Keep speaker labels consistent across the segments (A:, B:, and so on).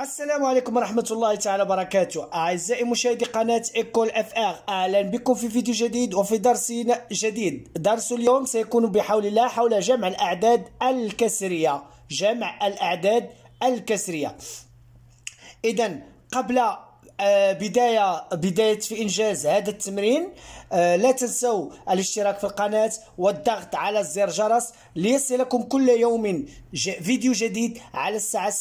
A: السلام عليكم ورحمة الله تعالى وبركاته أعزائي مشاهدي قناة إيكول اف ار أهلا بكم في فيديو جديد وفي درس جديد درس اليوم سيكون بحول الله حول جمع الأعداد الكسرية جمع الأعداد الكسرية إذا قبل آه، بدايه بدايه في انجاز هذا التمرين آه، لا تنسوا الاشتراك في القناه والضغط على زر جرس ليصلكم كل يوم فيديو جديد على الساعه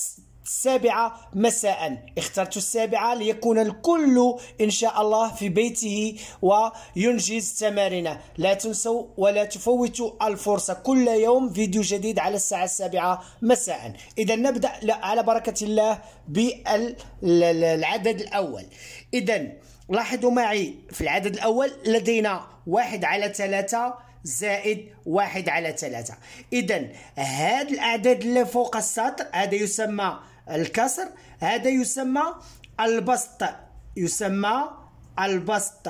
A: السابعة مساء اخترت السابعة ليكون الكل إن شاء الله في بيته وينجز تمارينه لا تنسوا ولا تفوتوا الفرصة كل يوم فيديو جديد على الساعة السابعة مساء إذا نبدأ على بركة الله بالعدد الأول إذا لاحظوا معي في العدد الأول لدينا واحد على ثلاثة زائد واحد على ثلاثة إذا هاد الأعداد اللي فوق السطر هذا يسمى الكسر هذا يسمى البسط يسمى البسط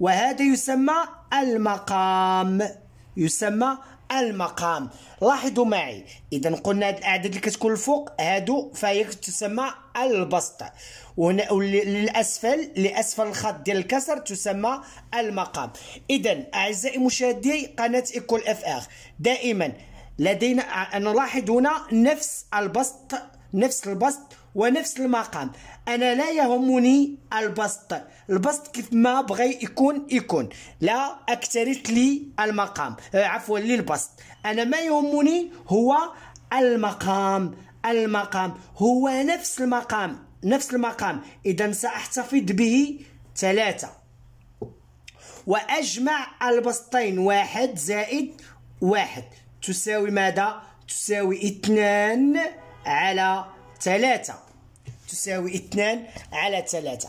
A: وهذا يسمى المقام يسمى المقام لاحظوا معي اذا قلنا هاد الاعداد اللي كتكون الفوق هادو فهي تسمى البسط وهنا للاسفل لاسفل الخط ديال الكسر تسمى المقام اذا اعزائي مشاهدي قناه ايكول اف اخ دائما لدينا نلاحظ هنا نفس البسط نفس البسط ونفس المقام انا لا يهمني البسط البسط كيف ما بغى يكون يكون لا اكترث لي المقام آه، عفوا للبسط انا ما يهمني هو المقام المقام هو نفس المقام نفس المقام اذا ساحتفظ به ثلاثة وأجمع البسطين واحد زائد واحد تساوي ماذا؟ تساوي اثنان على ثلاثة تساوي اثنان على ثلاثة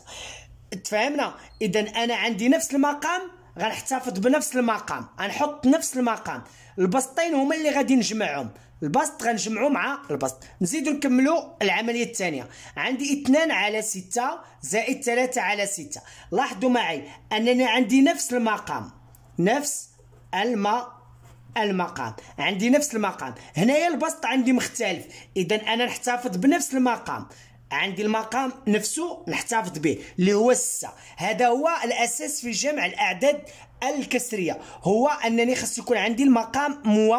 A: تفهمنا اذا انا عندي نفس المقام غنحتفظ بنفس المقام غنحط نفس المقام البسطين هما اللي غادي نجمعهم البسط غنجمعو مع البسط نزيدو نكملو العمليه الثانيه عندي 2 على 6 زائد 3 على 6 لاحظوا معي انني عندي نفس المقام نفس المقام المقام عندي نفس المقام هنايا البسط عندي مختلف اذا انا نحتفظ بنفس المقام عندي المقام نفسه نحتفظ به اللي هو السا هذا هو الأساس في جمع الأعداد الكسرية هو أنني خص يكون عندي المقام مو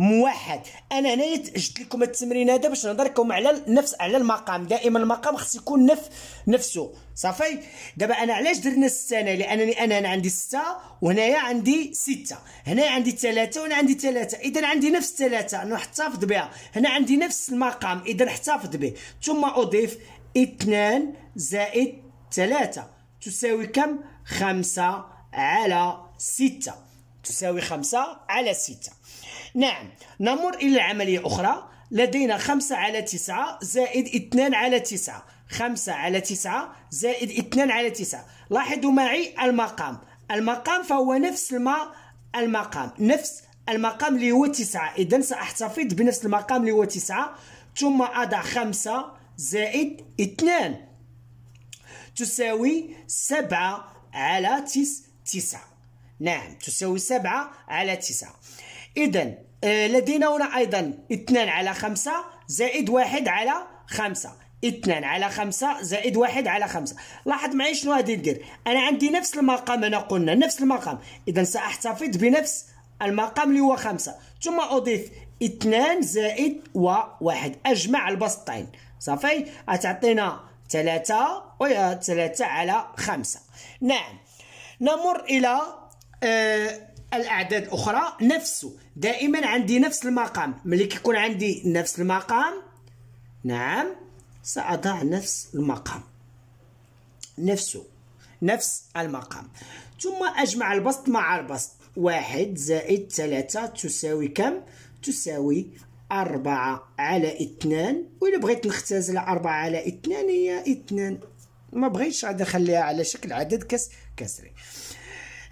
A: موحد انا هنايا جبت لكم التمرين هذا باش نهضر لكم على نفس على المقام دائما المقام خص يكون نف نفسه صافي دابا انا علاش درنا سته هنا لانني انا هنا عندي سته وهنايا عندي سته هنايا عندي ثلاثه وهنا عندي ثلاثه اذا عندي نفس ثلاثه نحتفظ بها هنا عندي نفس المقام اذا احتفظ به ثم اضيف اثنان زائد ثلاثه تساوي كم خمسه على سته تساوي خمسه على سته نعم نمر إلى عملية أخرى لدينا 5 على 9 زائد 2 على 9 5 على 9 زائد 2 على 9 لاحظوا معي المقام المقام فهو نفس الما المقام نفس المقام اللي هو 9 إذا سأحتفظ بنفس المقام اللي هو 9 ثم أضع 5 زائد 2 تساوي 7 على 9 تسعة نعم تساوي 7 على 9 اذا آه، لدينا هنا ايضا 2 على 5 زائد 1 على 5 2 على 5 زائد 1 على 5 لاحظ معي شنو غادي ندير انا عندي نفس المقام انا قلنا نفس المقام اذا ساحتفظ بنفس المقام اللي هو 5 ثم اضيف 2 زائد و1 اجمع البسطين صافي غتعطينا 3 و 3 على 5 نعم نمر الى آه، الاعداد الاخرى نفسه دائما عندي نفس المقام ملي كيكون عندي نفس المقام نعم ساضع نفس المقام نفسه نفس المقام ثم اجمع البسط مع البسط واحد زائد ثلاثة تساوي كم تساوي أربعة على اثنان وإلا بغيت نختزل أربعة على اثنان هي اثنان ما بغيتش غادي نخليها على شكل عدد كس كسري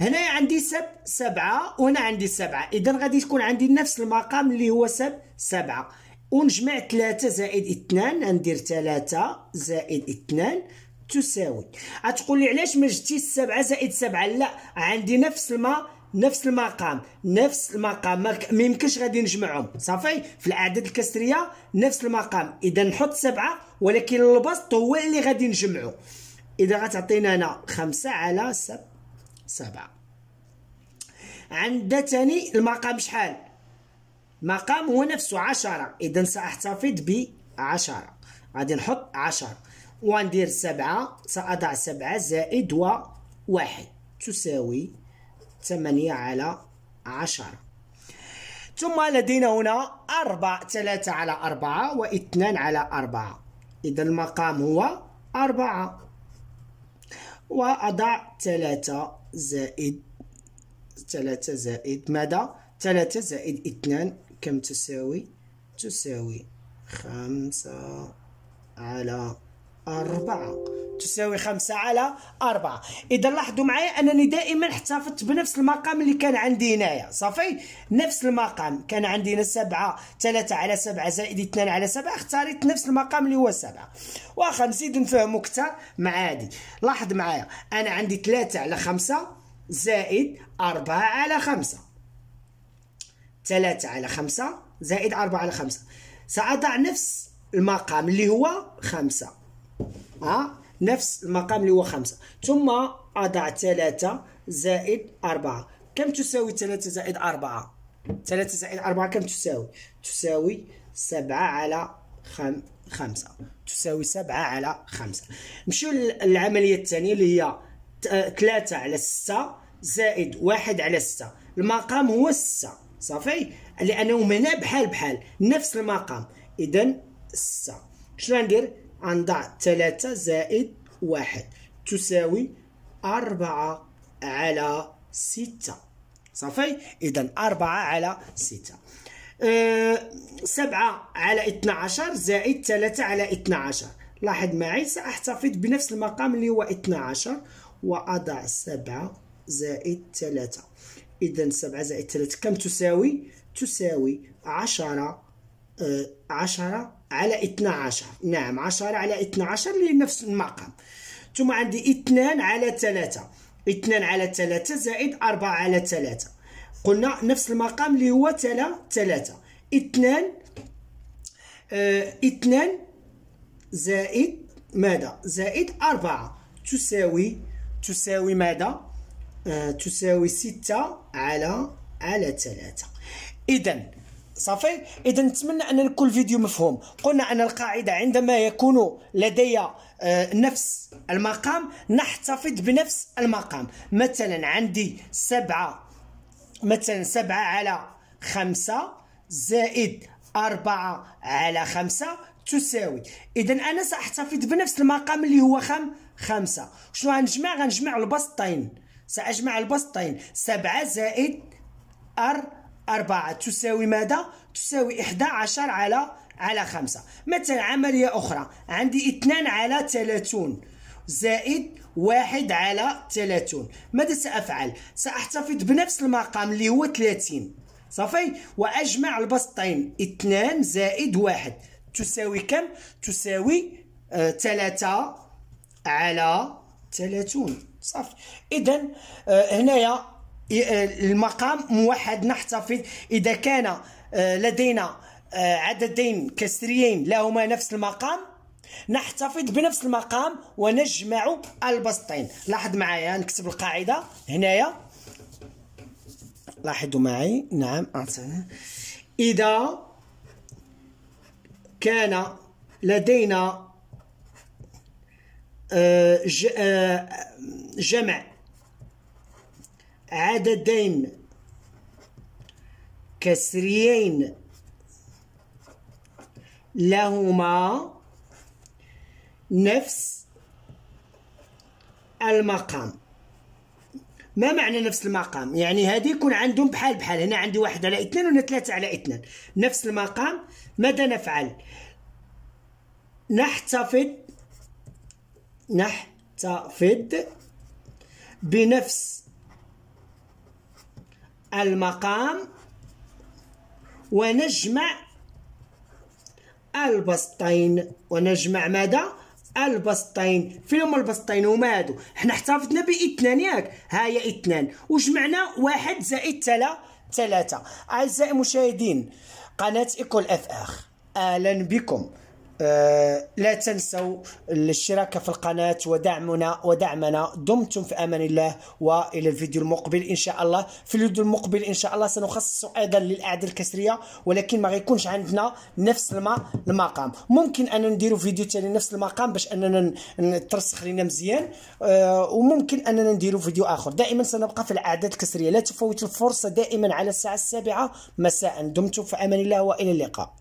A: هنا عندي سب سبعة وهنا عندي سبعة إذا غادي تكون عندي نفس المقام اللي هو سب سبعة ونجمع ثلاثة زائد اثنان ندير ثلاثة زائد اثنان تساوي أتقول لي علاش ما جبتيش سبعة زائد سبعة لا عندي نفس الما نفس المقام نفس المقام ما يمكنش غادي نجمعهم صافي في الاعداد الكسريه نفس المقام اذا نحط سبعة ولكن البسط هو اللي غادي نجمعه اذا غتعطينا هنا خمسة على سبعة سبعة ثاني المقام شحال المقام هو نفسه عشرة إذا سأحتفظ بعشرة غادي نحط عشرة وندير سبعة سأضع سبعة زائد واحد تساوي ثمانية على عشرة ثم لدينا هنا أربعة ثلاثة على أربعة واثنان على أربعة إذا المقام هو أربعة وأضع ثلاثة زائد ثلاثة زائد ماذا؟ ثلاثة زائد اثنان كم تساوي؟ تساوي خمسة على أربعة تساوي خمسة على أربعة إذا لاحظوا معايا أنني دائما احتفظت بنفس المقام اللي كان عندي هنايا صافي نفس المقام كان عندي هنا سبعة ثلاثة على سبعة زائد اثنان على سبعة اختاريت نفس المقام اللي هو سبعة واخا نزيد نفهمو كتر مع هادي لاحظ معايا أنا عندي ثلاثة على خمسة زائد أربعة على خمسة ثلاثة على خمسة زائد أربعة على خمسة سأضع نفس المقام اللي هو خمسة ها أه؟ نفس المقام اللي هو خمسة ثم أضع ثلاثة زائد أربعة كم تساوي ثلاثة زائد أربعة ثلاثة زائد أربعة كم تساوي تساوي سبعة على خم... خمسة تساوي سبعة على خمسة نمشيو للعملية الثانية اللي هي ثلاثة على ستة زائد واحد على ستة المقام هو ستة صافي لأنه هنا بحال بحال نفس المقام إذا ستة شنو ندير غنضع ثلاثة زائد واحد تساوي أربعة على ستة صافي إذا أربعة على ستة أه سبعة على اثنا عشر زائد ثلاثة على اثنا عشر لاحظ معي سأحتفظ بنفس المقام اللي هو اثنا عشر وأضع سبعة زائد ثلاثة إذا سبعة زائد ثلاثة كم تساوي؟ تساوي عشرة 10 على 12 نعم 10 على 12 لنفس المقام ثم عندي 2 على 3 2 على 3 زائد 4 على 3 قلنا نفس المقام اللي هو 3 3 2 2 زائد ماذا زائد 4 تساوي تساوي ماذا آه تساوي 6 على على 3 اذا صافي اذا نتمنى ان كل فيديو مفهوم قلنا ان القاعده عندما يكون لدي آه، نفس المقام نحتفظ بنفس المقام مثلا عندي سبعة مثلا سبعة على خمسة زائد أربعة على خمسة تساوي إذا أنا سأحتفظ بنفس المقام اللي هو خم خمسة شنو غنجمع غنجمع البسطين سأجمع البسطين سبعة زائد أربعة أربعة تساوي ماذا؟ تساوي إحدى عشر على على خمسة مثلا عملية أخرى عندي اثنان على ثلاثون زائد واحد على ثلاثون ماذا سأفعل؟ سأحتفظ بنفس المقام اللي هو ثلاثين صافي وأجمع البسطين اثنان زائد واحد تساوي كم؟ تساوي آه ثلاثة على ثلاثون صافي إذا آه هنايا آه، المقام موحد نحتفظ اذا كان آه، لدينا آه، عددين كسريين لهما نفس المقام نحتفظ بنفس المقام ونجمع البسطين لاحظ معايا نكتب القاعده هنايا لاحظوا معي نعم أعطينا إذا كان لدينا جمع عددين كسريين لهما نفس المقام ما معنى نفس المقام يعني هذه يكون عندهم بحال بحال هنا عندي واحد على اثنين وهنا ثلاثة على اثنان نفس المقام ماذا نفعل نحتفظ نحتفظ بنفس المقام ونجمع البسطين ونجمع ماذا البسطين فين هما البسطين هما هادو حنا احتفظنا باثنان ياك ها هي اثنان وجمعنا واحد زائد تلا ثلاثة أعزائي المشاهدين قناة إيكول اف اخ أهلا بكم آه، لا تنسوا الاشتراك في القناة ودعمنا ودعمنا دمتم في أمان الله وإلى الفيديو المقبل إن شاء الله في الفيديو المقبل إن شاء الله سنخصص أيضا للأعداد الكسرية ولكن ما غيكونش عندنا نفس المقام ممكن أن نديروا فيديو تاني نفس المقام باش أننا نترسخ لنا مزيان آه، وممكن أننا نديروا فيديو آخر دائما سنبقى في الأعداد الكسرية لا تفوت الفرصة دائما على الساعة السابعة مساء دمتم في أمان الله وإلى اللقاء